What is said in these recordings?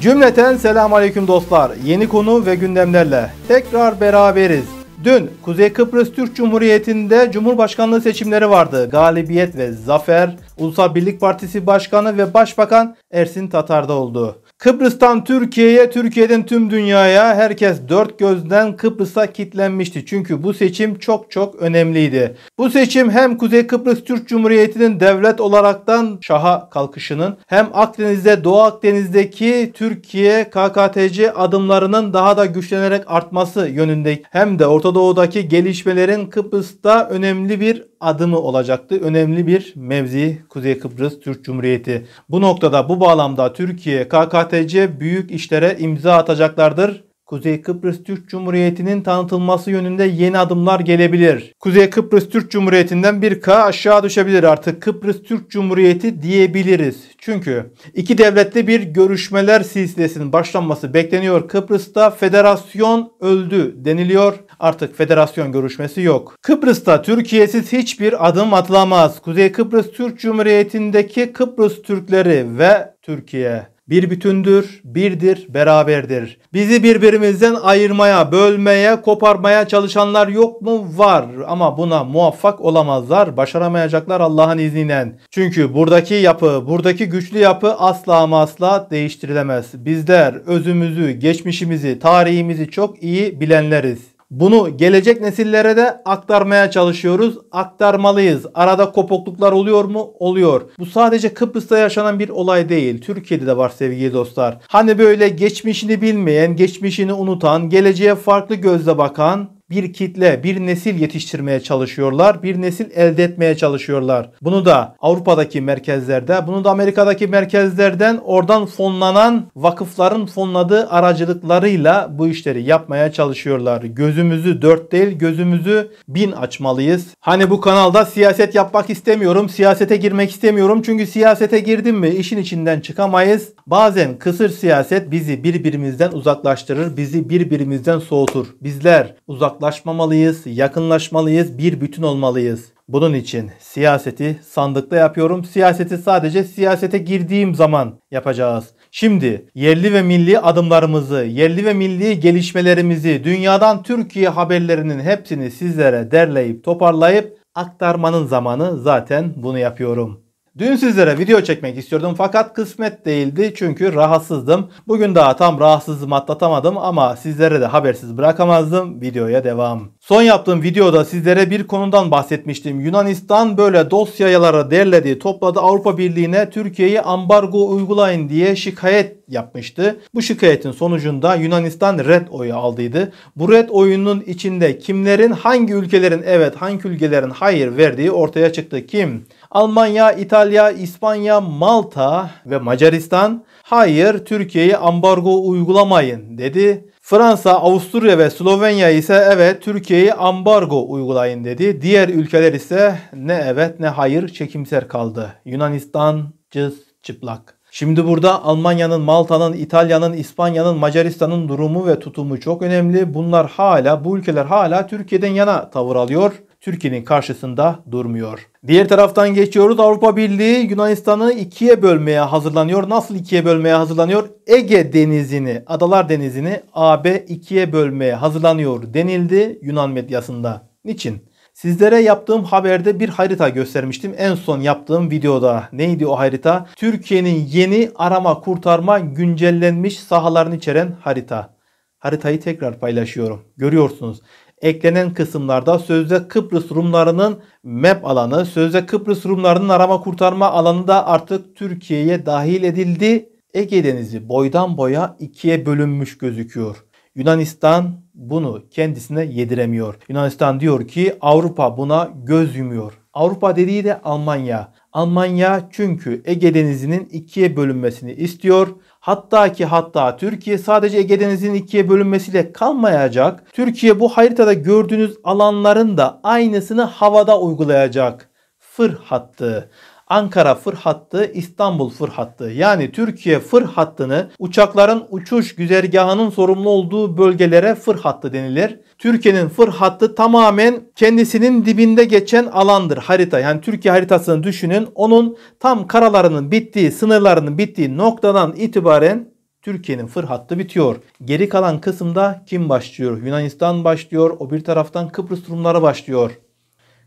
Cümleten selam aleyküm dostlar. Yeni konu ve gündemlerle tekrar beraberiz. Dün Kuzey Kıbrıs Türk Cumhuriyeti'nde Cumhurbaşkanlığı seçimleri vardı. Galibiyet ve zafer Ulusal Birlik Partisi Başkanı ve Başbakan Ersin Tatar'da oldu. Kıbrıs'tan Türkiye'ye, Türkiye'den tüm dünyaya herkes dört gözden Kıbrıs'a kitlenmişti. Çünkü bu seçim çok çok önemliydi. Bu seçim hem Kuzey Kıbrıs Türk Cumhuriyeti'nin devlet olaraktan şaha kalkışının hem Akdeniz'de Doğu Akdeniz'deki Türkiye KKTC adımlarının daha da güçlenerek artması yönünde hem de Orta Doğu'daki gelişmelerin Kıbrıs'ta önemli bir adımı olacaktı. Önemli bir mevzi Kuzey Kıbrıs Türk Cumhuriyeti. Bu noktada bu bağlamda Türkiye KKTC büyük işlere imza atacaklardır Kuzey Kıbrıs Türk Cumhuriyeti'nin tanıtılması yönünde yeni adımlar gelebilir. Kuzey Kıbrıs Türk Cumhuriyeti'nden bir K aşağı düşebilir artık Kıbrıs Türk Cumhuriyeti diyebiliriz. Çünkü iki devletli bir görüşmeler silsilesinin başlanması bekleniyor. Kıbrıs'ta federasyon öldü deniliyor. Artık federasyon görüşmesi yok. Kıbrıs'ta Türkiye'siz hiçbir adım atılamaz. Kuzey Kıbrıs Türk Cumhuriyeti'ndeki Kıbrıs Türkleri ve Türkiye bir bütündür, birdir, beraberdir. Bizi birbirimizden ayırmaya, bölmeye, koparmaya çalışanlar yok mu? Var ama buna muvaffak olamazlar, başaramayacaklar Allah'ın izniyle. Çünkü buradaki yapı, buradaki güçlü yapı asla ama asla değiştirilemez. Bizler özümüzü, geçmişimizi, tarihimizi çok iyi bilenleriz. Bunu gelecek nesillere de aktarmaya çalışıyoruz. Aktarmalıyız. Arada kopukluklar oluyor mu? Oluyor. Bu sadece Kıbrıs'ta yaşanan bir olay değil. Türkiye'de de var sevgili dostlar. Hani böyle geçmişini bilmeyen, geçmişini unutan, geleceğe farklı gözle bakan bir kitle, bir nesil yetiştirmeye çalışıyorlar. Bir nesil elde etmeye çalışıyorlar. Bunu da Avrupa'daki merkezlerde, bunu da Amerika'daki merkezlerden oradan fonlanan vakıfların fonladığı aracılıklarıyla bu işleri yapmaya çalışıyorlar. Gözümüzü dört değil, gözümüzü bin açmalıyız. Hani bu kanalda siyaset yapmak istemiyorum, siyasete girmek istemiyorum. Çünkü siyasete girdim mi işin içinden çıkamayız. Bazen kısır siyaset bizi birbirimizden uzaklaştırır, bizi birbirimizden soğutur. Bizler uzaklaştırır uzaklaşmamalıyız, yakınlaşmalıyız, bir bütün olmalıyız. Bunun için siyaseti sandıkta yapıyorum. Siyaseti sadece siyasete girdiğim zaman yapacağız. Şimdi yerli ve milli adımlarımızı, yerli ve milli gelişmelerimizi, dünyadan Türkiye haberlerinin hepsini sizlere derleyip toparlayıp aktarmanın zamanı zaten bunu yapıyorum. Dün sizlere video çekmek istiyordum fakat kısmet değildi çünkü rahatsızdım. Bugün daha tam rahatsızlığımı atlatamadım ama sizlere de habersiz bırakamazdım. Videoya devam. Son yaptığım videoda sizlere bir konudan bahsetmiştim. Yunanistan böyle dosyayaları derledi, topladı Avrupa Birliği'ne Türkiye'yi ambargo uygulayın diye şikayet yapmıştı. Bu şikayetin sonucunda Yunanistan red oyu aldıydı. Bu red oyunun içinde kimlerin hangi ülkelerin evet hangi ülkelerin hayır verdiği ortaya çıktı. Kim? Almanya, İtalya, İspanya, Malta ve Macaristan hayır Türkiye'ye ambargo uygulamayın dedi. Fransa, Avusturya ve Slovenya ise evet Türkiye'ye ambargo uygulayın dedi. Diğer ülkeler ise ne evet ne hayır çekimser kaldı. Yunanistan cız çıplak. Şimdi burada Almanya'nın, Malta'nın, İtalya'nın, İspanya'nın, Macaristan'ın durumu ve tutumu çok önemli. Bunlar hala, bu ülkeler hala Türkiye'den yana tavır alıyor. Türkiye'nin karşısında durmuyor. Diğer taraftan geçiyoruz. Avrupa Birliği Yunanistan'ı ikiye bölmeye hazırlanıyor. Nasıl ikiye bölmeye hazırlanıyor? Ege Denizi'ni, Adalar Denizi'ni AB ikiye bölmeye hazırlanıyor denildi Yunan medyasında. Niçin? Sizlere yaptığım haberde bir harita göstermiştim. En son yaptığım videoda neydi o harita? Türkiye'nin yeni arama kurtarma güncellenmiş sahalarını içeren harita. Haritayı tekrar paylaşıyorum. Görüyorsunuz eklenen kısımlarda sözde Kıbrıs Rumlarının map alanı, sözde Kıbrıs Rumlarının arama kurtarma alanı da artık Türkiye'ye dahil edildi. Ege Denizi boydan boya ikiye bölünmüş gözüküyor. Yunanistan bunu kendisine yediremiyor. Yunanistan diyor ki Avrupa buna göz yumuyor. Avrupa dediği de Almanya. Almanya çünkü Ege Denizi'nin ikiye bölünmesini istiyor. Hatta ki hatta Türkiye sadece Ege Denizi'nin ikiye bölünmesiyle kalmayacak. Türkiye bu haritada gördüğünüz alanların da aynısını havada uygulayacak. Fır hattı. Ankara fır hattı, İstanbul fır hattı yani Türkiye fır hattını uçakların uçuş güzergahının sorumlu olduğu bölgelere fır hattı denilir. Türkiye'nin fır hattı tamamen kendisinin dibinde geçen alandır harita. Yani Türkiye haritasını düşünün. Onun tam karalarının bittiği, sınırlarının bittiği noktadan itibaren Türkiye'nin fır hattı bitiyor. Geri kalan kısımda kim başlıyor? Yunanistan başlıyor. O bir taraftan Kıbrıs Rumları başlıyor.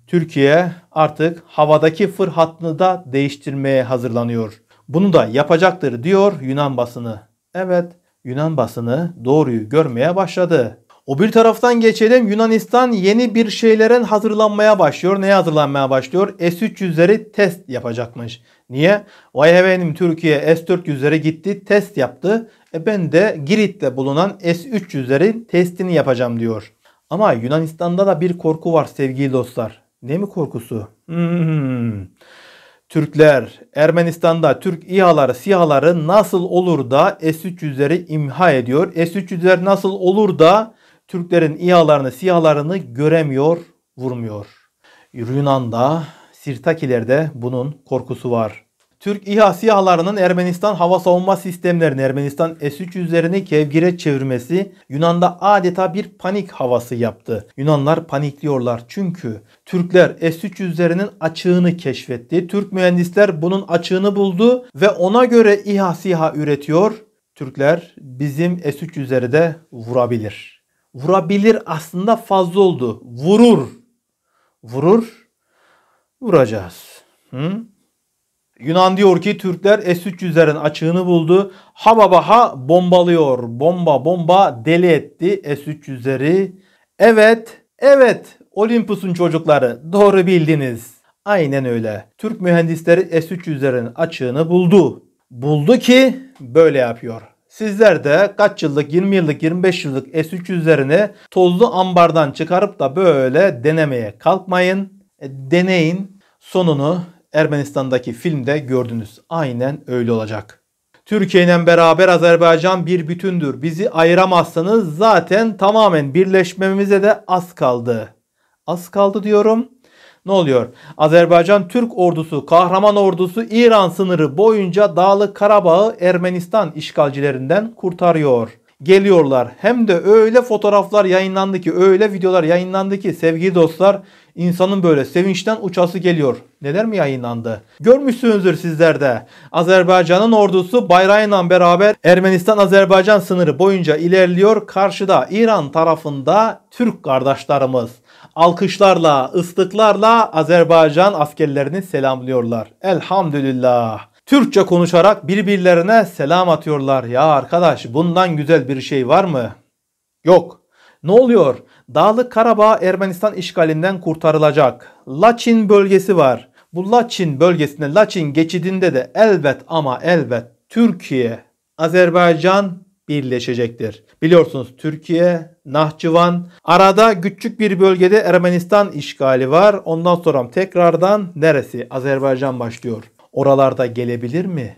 Türkiye artık havadaki fır hattını da değiştirmeye hazırlanıyor. Bunu da yapacaktır diyor Yunan basını. Evet Yunan basını doğruyu görmeye başladı. O bir taraftan geçelim Yunanistan yeni bir şeylerin hazırlanmaya başlıyor. Neye hazırlanmaya başlıyor? S-300'leri test yapacakmış. Niye? Vay efendim Türkiye S-400'lere gitti test yaptı. E ben de Girit'te bulunan S-300'lerin testini yapacağım diyor. Ama Yunanistan'da da bir korku var sevgili dostlar. Ne mi korkusu? Hmm. Türkler Ermenistan'da Türk İHA'ları, SİHA'ları nasıl olur da S-300'leri imha ediyor? S-300'ler nasıl olur da Türklerin İHA'larını, SİHA'larını göremiyor, vurmuyor? Yunan'da, Sirtakiler'de bunun korkusu var. Türk İHA SİHA'larının Ermenistan hava savunma sistemlerini Ermenistan S-300'lerini kevgire çevirmesi Yunan'da adeta bir panik havası yaptı. Yunanlar panikliyorlar çünkü Türkler S-300'lerinin açığını keşfetti. Türk mühendisler bunun açığını buldu ve ona göre İHA SİHA üretiyor. Türkler bizim S-300'leri de vurabilir. Vurabilir aslında fazla oldu. Vurur. Vurur. Vuracağız. Hı? Yunan diyor ki Türkler S-300'lerin açığını buldu. Ha baba ha bombalıyor. Bomba bomba deli etti S-300'leri. Evet, evet Olympus'un çocukları doğru bildiniz. Aynen öyle. Türk mühendisleri S-300'lerin açığını buldu. Buldu ki böyle yapıyor. Sizler de kaç yıllık 20 yıllık 25 yıllık S300'lerini tozlu ambardan çıkarıp da böyle denemeye kalkmayın. E, deneyin sonunu Ermenistan'daki filmde gördünüz. Aynen öyle olacak. Türkiye'yle beraber Azerbaycan bir bütündür. Bizi ayıramazsanız zaten tamamen birleşmemize de az kaldı. Az kaldı diyorum. Ne oluyor? Azerbaycan Türk ordusu, kahraman ordusu İran sınırı boyunca dağlı Karabağ'ı Ermenistan işgalcilerinden kurtarıyor. Geliyorlar. Hem de öyle fotoğraflar yayınlandı ki, öyle videolar yayınlandı ki sevgili dostlar İnsanın böyle sevinçten uçası geliyor. Neler mi yayınlandı? Görmüşsünüzdür sizler de. Azerbaycan'ın ordusu bayrağıyla beraber Ermenistan-Azerbaycan sınırı boyunca ilerliyor. Karşıda İran tarafında Türk kardeşlerimiz alkışlarla, ıslıklarla Azerbaycan askerlerini selamlıyorlar. Elhamdülillah. Türkçe konuşarak birbirlerine selam atıyorlar. Ya arkadaş bundan güzel bir şey var mı? Yok. Ne oluyor? Dağlık Karabağ Ermenistan işgalinden kurtarılacak. Laçin bölgesi var. Bu Laçin bölgesinde, Laçin geçidinde de elbet ama elbet Türkiye, Azerbaycan birleşecektir. Biliyorsunuz Türkiye, Nahçıvan, arada küçük bir bölgede Ermenistan işgali var. Ondan sonra tekrardan neresi? Azerbaycan başlıyor. Oralarda gelebilir mi?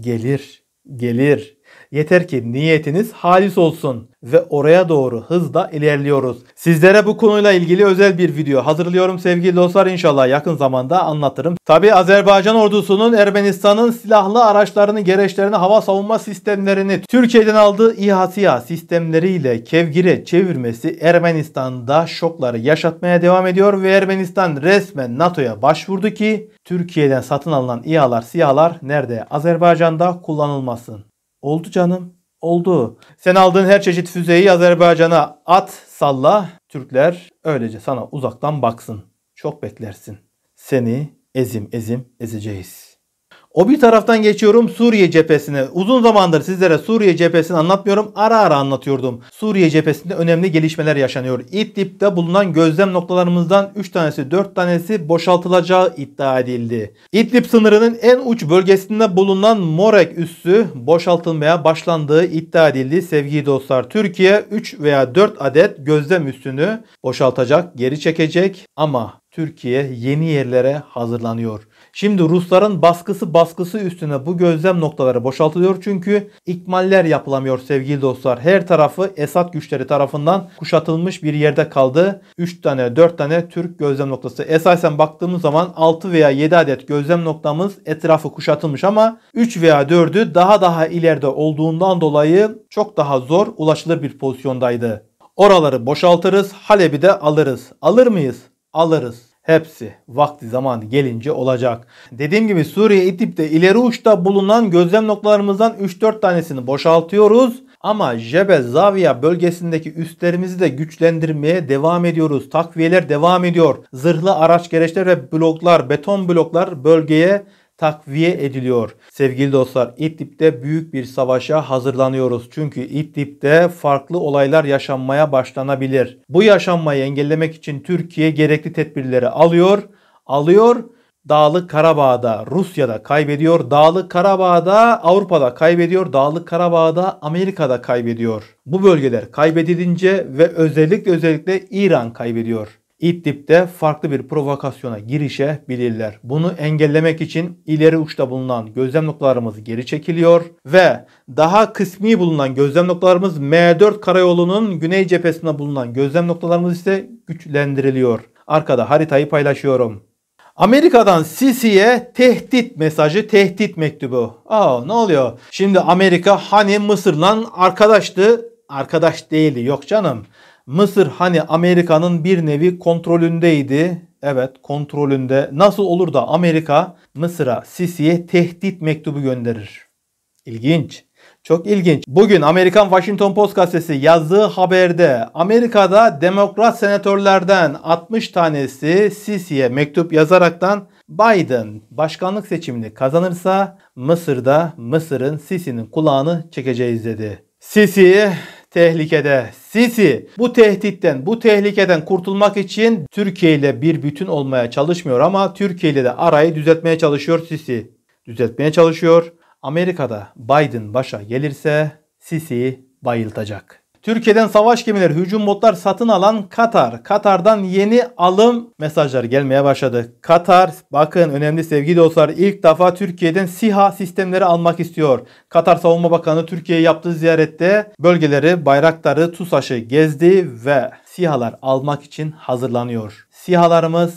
Gelir, gelir. Yeter ki niyetiniz halis olsun ve oraya doğru hızla ilerliyoruz. Sizlere bu konuyla ilgili özel bir video hazırlıyorum sevgili dostlar inşallah yakın zamanda anlatırım. Tabi Azerbaycan ordusunun Ermenistan'ın silahlı araçlarını, gereçlerini, hava savunma sistemlerini Türkiye'den aldığı İHA SİHA sistemleriyle kevgire çevirmesi Ermenistan'da şokları yaşatmaya devam ediyor ve Ermenistan resmen NATO'ya başvurdu ki Türkiye'den satın alınan İHA'lar, SİHA'lar nerede? Azerbaycan'da kullanılmasın. Oldu canım. Oldu. Sen aldığın her çeşit füzeyi Azerbaycan'a at, salla. Türkler öylece sana uzaktan baksın. Çok beklersin. Seni ezim ezim ezeceğiz. O bir taraftan geçiyorum Suriye cephesine. Uzun zamandır sizlere Suriye cephesini anlatmıyorum. Ara ara anlatıyordum. Suriye cephesinde önemli gelişmeler yaşanıyor. İdlib'de bulunan gözlem noktalarımızdan 3 tanesi 4 tanesi boşaltılacağı iddia edildi. İdlib sınırının en uç bölgesinde bulunan Morek üssü boşaltılmaya başlandığı iddia edildi. Sevgili dostlar Türkiye 3 veya 4 adet gözlem üssünü boşaltacak, geri çekecek ama Türkiye yeni yerlere hazırlanıyor. Şimdi Rusların baskısı baskısı üstüne bu gözlem noktaları boşaltılıyor çünkü ikmaller yapılamıyor sevgili dostlar. Her tarafı Esad güçleri tarafından kuşatılmış bir yerde kaldı. 3 tane 4 tane Türk gözlem noktası. Esasen baktığımız zaman 6 veya 7 adet gözlem noktamız etrafı kuşatılmış ama 3 veya 4'ü daha daha ileride olduğundan dolayı çok daha zor ulaşılır bir pozisyondaydı. Oraları boşaltırız, Halep'i de alırız. Alır mıyız? Alırız. Hepsi vakti zamanı gelince olacak. Dediğim gibi Suriye İdlib'de ileri uçta bulunan gözlem noktalarımızdan 3-4 tanesini boşaltıyoruz. Ama Jebel Zaviya bölgesindeki üstlerimizi de güçlendirmeye devam ediyoruz. Takviyeler devam ediyor. Zırhlı araç gereçler ve bloklar, beton bloklar bölgeye takviye ediliyor. Sevgili dostlar İdlib'de büyük bir savaşa hazırlanıyoruz. Çünkü İdlib'de farklı olaylar yaşanmaya başlanabilir. Bu yaşanmayı engellemek için Türkiye gerekli tedbirleri alıyor, alıyor Dağlık Karabağ'da Rusya'da kaybediyor. Dağlık Karabağ'da Avrupa'da kaybediyor. Dağlık Karabağ'da Amerika'da kaybediyor. Bu bölgeler kaybedilince ve özellikle özellikle İran kaybediyor. İdlib'de farklı bir provokasyona girişebilirler. Bunu engellemek için ileri uçta bulunan gözlem noktalarımız geri çekiliyor ve daha kısmi bulunan gözlem noktalarımız M4 karayolunun güney cephesinde bulunan gözlem noktalarımız ise güçlendiriliyor. Arkada haritayı paylaşıyorum. Amerika'dan Sisi'ye tehdit mesajı, tehdit mektubu. Aa ne oluyor? Şimdi Amerika hani Mısır'la arkadaştı. Arkadaş değildi yok canım. Mısır hani Amerika'nın bir nevi kontrolündeydi. Evet kontrolünde. Nasıl olur da Amerika Mısır'a Sisi'ye tehdit mektubu gönderir? İlginç. Çok ilginç. Bugün Amerikan Washington Post gazetesi yazdığı haberde Amerika'da demokrat senatörlerden 60 tanesi Sisi'ye mektup yazaraktan Biden başkanlık seçimini kazanırsa Mısır'da Mısır'ın Sisi'nin kulağını çekeceğiz dedi. Sisi tehlikede. Sisi bu tehditten, bu tehlikeden kurtulmak için Türkiye ile bir bütün olmaya çalışmıyor ama Türkiye ile de arayı düzeltmeye çalışıyor Sisi. Düzeltmeye çalışıyor. Amerika'da Biden başa gelirse Sisi bayıltacak. Türkiye'den savaş gemileri, hücum botlar satın alan Katar. Katar'dan yeni alım mesajları gelmeye başladı. Katar bakın önemli sevgili dostlar ilk defa Türkiye'den SİHA sistemleri almak istiyor. Katar Savunma Bakanı Türkiye'ye yaptığı ziyarette bölgeleri, bayrakları, TUSAŞ'ı gezdi ve SİHA'lar almak için hazırlanıyor. SİHA'larımız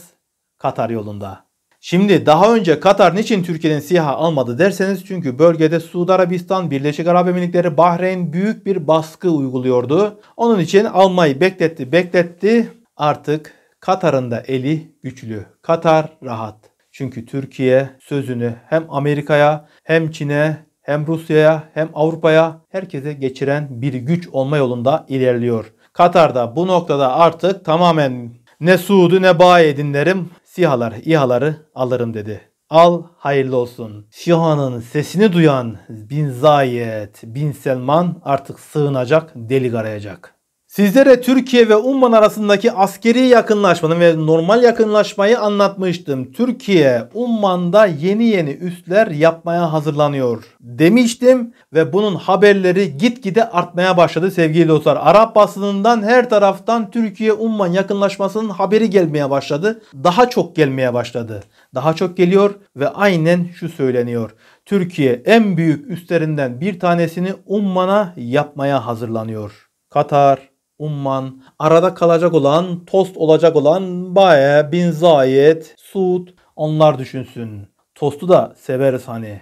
Katar yolunda. Şimdi daha önce Katar niçin Türkiye'den siyaha almadı derseniz çünkü bölgede Suudi Arabistan, Birleşik Arap Emirlikleri, Bahreyn büyük bir baskı uyguluyordu. Onun için almayı bekletti bekletti artık Katar'ın da eli güçlü. Katar rahat. Çünkü Türkiye sözünü hem Amerika'ya hem Çin'e hem Rusya'ya hem Avrupa'ya herkese geçiren bir güç olma yolunda ilerliyor. Katar'da bu noktada artık tamamen ne Suudi ne Bayi dinlerim SİHA'lar, İHA'ları alırım dedi. Al hayırlı olsun. Şiha'nın sesini duyan Bin Zayed, Bin Selman artık sığınacak, delik arayacak. Sizlere Türkiye ve Umman arasındaki askeri yakınlaşmanın ve normal yakınlaşmayı anlatmıştım. Türkiye Umman'da yeni yeni üsler yapmaya hazırlanıyor demiştim ve bunun haberleri gitgide artmaya başladı sevgili dostlar. Arap basınından her taraftan Türkiye Umman yakınlaşmasının haberi gelmeye başladı. Daha çok gelmeye başladı. Daha çok geliyor ve aynen şu söyleniyor. Türkiye en büyük üstlerinden bir tanesini Umman'a yapmaya hazırlanıyor. Katar, Umman, arada kalacak olan, tost olacak olan Baye, Bin Zayed, Suud onlar düşünsün. Tostu da severiz hani.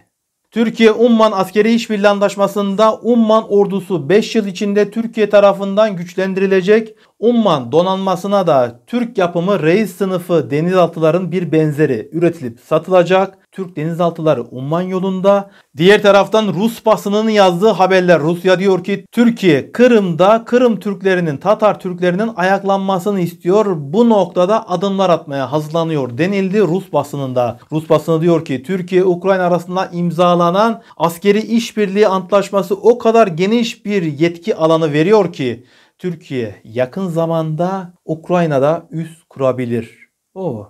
Türkiye Umman askeri işbirliği anlaşmasında Umman ordusu 5 yıl içinde Türkiye tarafından güçlendirilecek. Umman donanmasına da Türk yapımı reis sınıfı denizaltıların bir benzeri üretilip satılacak. Türk denizaltıları Umman yolunda. Diğer taraftan Rus basınının yazdığı haberler Rusya diyor ki Türkiye Kırım'da Kırım Türklerinin Tatar Türklerinin ayaklanmasını istiyor. Bu noktada adımlar atmaya hazırlanıyor denildi Rus basınında. Rus basını diyor ki Türkiye Ukrayna arasında imzalanan askeri işbirliği antlaşması o kadar geniş bir yetki alanı veriyor ki Türkiye yakın zamanda Ukrayna'da üs kurabilir. O.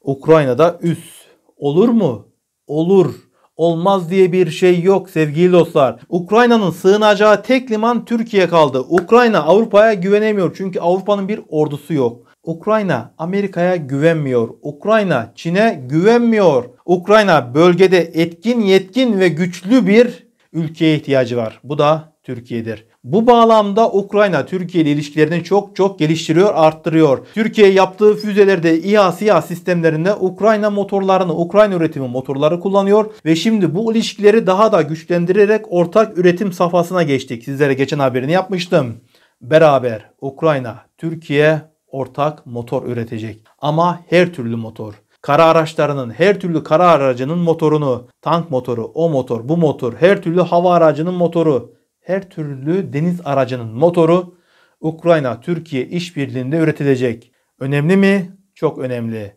Ukrayna'da üs Olur mu? Olur. Olmaz diye bir şey yok sevgili dostlar. Ukrayna'nın sığınacağı tek liman Türkiye kaldı. Ukrayna Avrupa'ya güvenemiyor çünkü Avrupa'nın bir ordusu yok. Ukrayna Amerika'ya güvenmiyor. Ukrayna Çin'e güvenmiyor. Ukrayna bölgede etkin, yetkin ve güçlü bir ülkeye ihtiyacı var. Bu da Türkiye'dir. Bu bağlamda Ukrayna Türkiye ile ilişkilerini çok çok geliştiriyor, arttırıyor. Türkiye yaptığı füzelerde İHA SİHA sistemlerinde Ukrayna motorlarını, Ukrayna üretimi motorları kullanıyor ve şimdi bu ilişkileri daha da güçlendirerek ortak üretim safhasına geçtik. Sizlere geçen haberini yapmıştım. Beraber Ukrayna, Türkiye ortak motor üretecek. Ama her türlü motor kara araçlarının her türlü kara aracının motorunu, tank motoru, o motor, bu motor, her türlü hava aracının motoru her türlü deniz aracının motoru Ukrayna-Türkiye işbirliğinde üretilecek. Önemli mi? Çok önemli.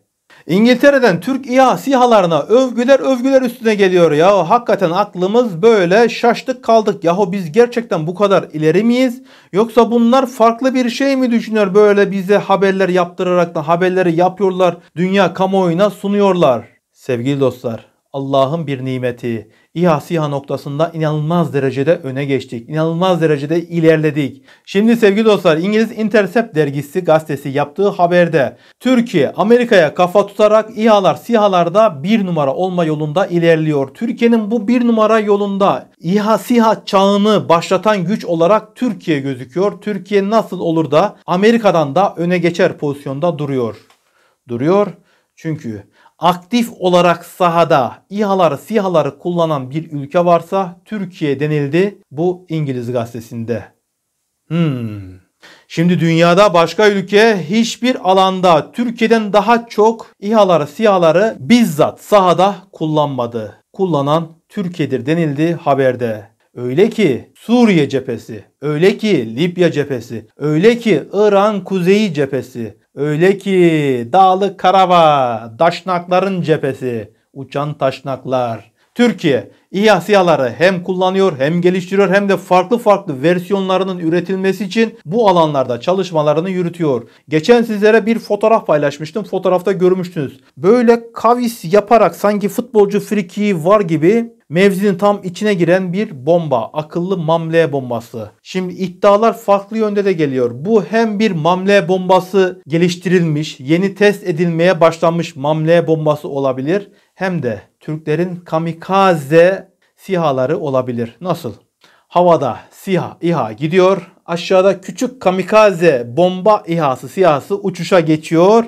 İngiltere'den Türk İHA SİHA'larına övgüler övgüler üstüne geliyor ya. Hakikaten aklımız böyle şaştık kaldık. Yahu biz gerçekten bu kadar ileri miyiz? Yoksa bunlar farklı bir şey mi düşünüyor böyle bize haberler yaptırarak da haberleri yapıyorlar. Dünya kamuoyuna sunuyorlar. Sevgili dostlar Allah'ın bir nimeti. İHA SİHA noktasında inanılmaz derecede öne geçtik. İnanılmaz derecede ilerledik. Şimdi sevgili dostlar İngiliz Intercept dergisi gazetesi yaptığı haberde Türkiye Amerika'ya kafa tutarak İHA'lar SİHA'larda bir numara olma yolunda ilerliyor. Türkiye'nin bu bir numara yolunda İHA SİHA çağını başlatan güç olarak Türkiye gözüküyor. Türkiye nasıl olur da Amerika'dan da öne geçer pozisyonda duruyor. Duruyor çünkü aktif olarak sahada İHA'ları SİHA'ları kullanan bir ülke varsa Türkiye denildi bu İngiliz gazetesinde. Hmm. Şimdi dünyada başka ülke hiçbir alanda Türkiye'den daha çok İHA'ları SİHA'ları bizzat sahada kullanmadı. Kullanan Türkiye'dir denildi haberde. Öyle ki Suriye cephesi, öyle ki Libya cephesi, öyle ki İran kuzeyi cephesi, Öyle ki dağlı karava, daşnakların cephesi, uçan taşnaklar, Türkiye İHA hem kullanıyor hem geliştiriyor hem de farklı farklı versiyonlarının üretilmesi için bu alanlarda çalışmalarını yürütüyor. Geçen sizlere bir fotoğraf paylaşmıştım. Fotoğrafta görmüştünüz. Böyle kavis yaparak sanki futbolcu friki var gibi mevzinin tam içine giren bir bomba. Akıllı mamle bombası. Şimdi iddialar farklı yönde de geliyor. Bu hem bir mamle bombası geliştirilmiş, yeni test edilmeye başlanmış mamle bombası olabilir hem de Türklerin kamikaze sihaları olabilir. Nasıl? Havada siha, iha gidiyor. Aşağıda küçük kamikaze bomba ihası sihası uçuşa geçiyor.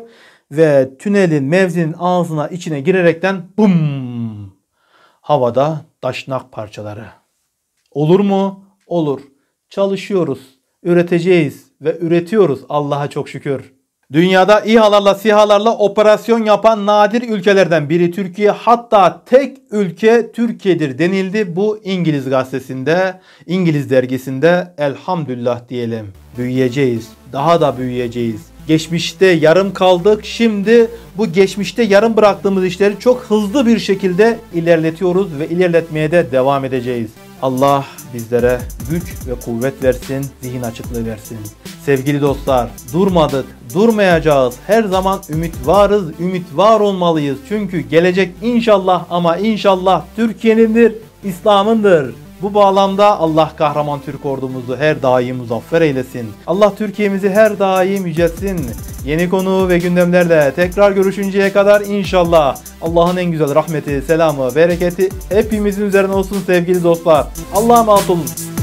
Ve tünelin mevzinin ağzına içine girerekten bum havada taşnak parçaları. Olur mu? Olur. Çalışıyoruz, üreteceğiz ve üretiyoruz Allah'a çok şükür. Dünyada İHA'larla SİHA'larla operasyon yapan nadir ülkelerden biri Türkiye hatta tek ülke Türkiye'dir denildi. Bu İngiliz gazetesinde, İngiliz dergisinde elhamdülillah diyelim. Büyüyeceğiz, daha da büyüyeceğiz. Geçmişte yarım kaldık. Şimdi bu geçmişte yarım bıraktığımız işleri çok hızlı bir şekilde ilerletiyoruz ve ilerletmeye de devam edeceğiz. Allah bizlere güç ve kuvvet versin, zihin açıklığı versin. Sevgili dostlar, durmadık, durmayacağız. Her zaman ümit varız, ümit var olmalıyız. Çünkü gelecek inşallah ama inşallah Türkiye'nindir, İslam'ındır. Bu bağlamda Allah kahraman Türk ordumuzu her daim muzaffer eylesin. Allah Türkiye'mizi her daim yüceltsin. Yeni konu ve gündemlerle tekrar görüşünceye kadar inşallah Allah'ın en güzel rahmeti, selamı, bereketi hepimizin üzerine olsun sevgili dostlar. Allah'a emanet olun.